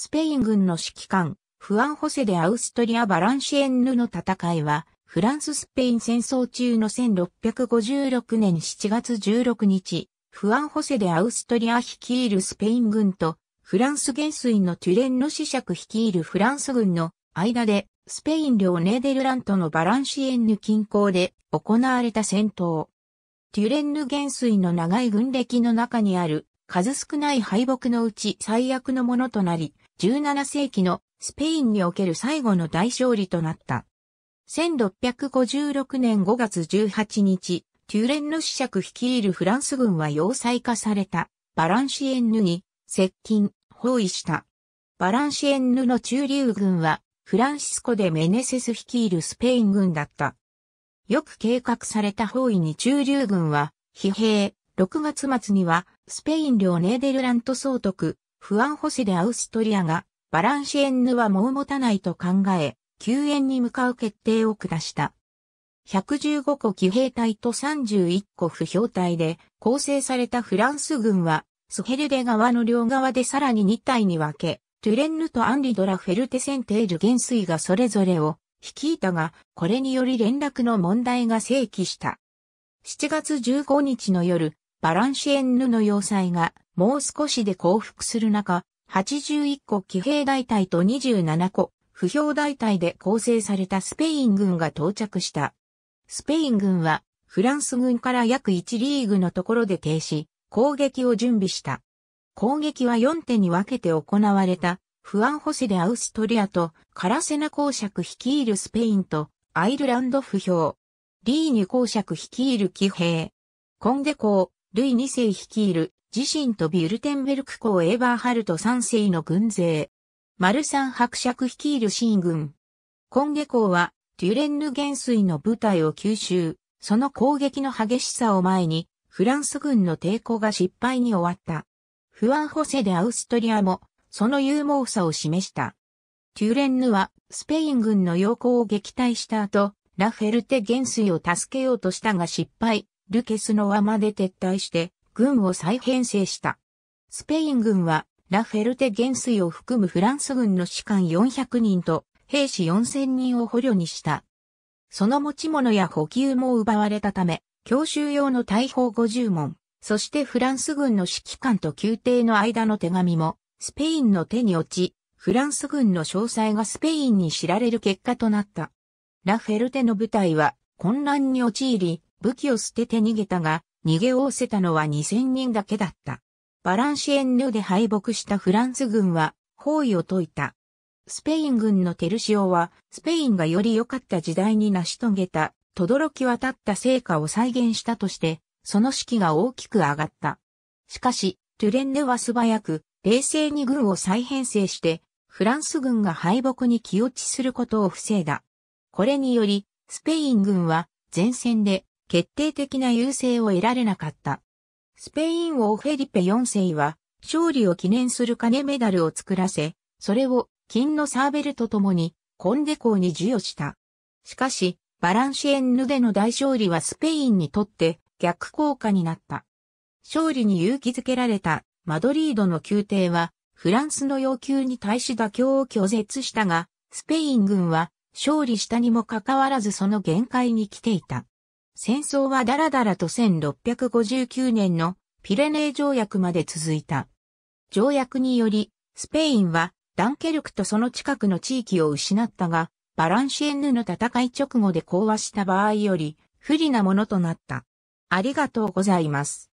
スペイン軍の指揮官、フアン・ホセでアウストリア・バランシエンヌの戦いは、フランス・スペイン戦争中の1656年7月16日、フアン・ホセでアウストリア率いるスペイン軍と、フランス元帥のトゥレンの子爵率いるフランス軍の間で、スペイン領ネーデルラントのバランシエンヌ近郊で行われた戦闘。トゥレンヌ元帥の長い軍歴の中にある数少ない敗北のうち最悪のものとなり、17世紀のスペインにおける最後の大勝利となった。1656年5月18日、テューレンヌ子爵率いるフランス軍は要塞化されたバランシエンヌに接近、包囲した。バランシエンヌの中流軍はフランシスコでメネセス率いるスペイン軍だった。よく計画された包囲に中流軍は疲弊、6月末にはスペイン領ネーデルラント総督、不安補正でアウストリアがバランシエンヌはもう持たないと考え、救援に向かう決定を下した。115個騎兵隊と31個不評隊で構成されたフランス軍は、スヘルデ川の両側でさらに2隊に分け、トゥレンヌとアンリドラ・フェルテセンテール元帥がそれぞれを率いたが、これにより連絡の問題が正規した。7月15日の夜、バランシエンヌの要塞がもう少しで降伏する中、81個騎兵大隊と27個不評大隊で構成されたスペイン軍が到着した。スペイン軍はフランス軍から約1リーグのところで停止、攻撃を準備した。攻撃は4手に分けて行われた、フアン・ホセでアウストリアとカラセナ公爵率いるスペインとアイルランド不評。リーニ公爵率いる騎兵。コンデ公、ルイ2世率いる自身とビュルテンベルク公エーバーハルト3世の軍勢。マルサン伯爵率いる新軍。今ゲ公はテュレンヌ元帥の部隊を吸収、その攻撃の激しさを前に、フランス軍の抵抗が失敗に終わった。フアン・ホセ・でアウストリアも、その勇猛さを示した。テュレンヌは、スペイン軍の要項を撃退した後、ラフェルテ元帥を助けようとしたが失敗、ルケスの輪まで撤退して軍を再編成した。スペイン軍はラフェルテ元帥を含むフランス軍の士官400人と兵士4000人を捕虜にした。その持ち物や補給も奪われたため、教習用の大砲50門、そしてフランス軍の指揮官と宮廷の間の手紙も、スペインの手に落ち、フランス軍の詳細がスペインに知られる結果となった。ラフェルテの部隊は混乱に陥り、武器を捨てて逃げたが、逃げおせたのは2000人だけだった。バランシエンヌで敗北したフランス軍は包囲を解いた。スペイン軍のテルシオは、スペインがより良かった時代に成し遂げた、轟き渡った成果を再現したとして、その士気が大きく上がった。しかし、トゥレンヌは素早く、冷静に軍を再編成して、フランス軍が敗北に気落ちすることを防いだ。これにより、スペイン軍は前線で決定的な優勢を得られなかった。スペイン王フェリペ4世は、勝利を記念する金メダルを作らせ、それを金のサーベルと共にコンデコに授与した。しかし、バランシエンヌでの大勝利はスペインにとって逆効果になった。勝利に勇気づけられたマドリードの宮廷は、フランスの要求に対し妥協を拒絶したが、スペイン軍は勝利したにもかかわらずその限界に来ていた。戦争はだらだらと1659年のピレネー条約まで続いた。条約により、スペインはダンケルクとその近くの地域を失ったが、バランシエンヌの戦い直後で講和した場合より不利なものとなった。ありがとうございます。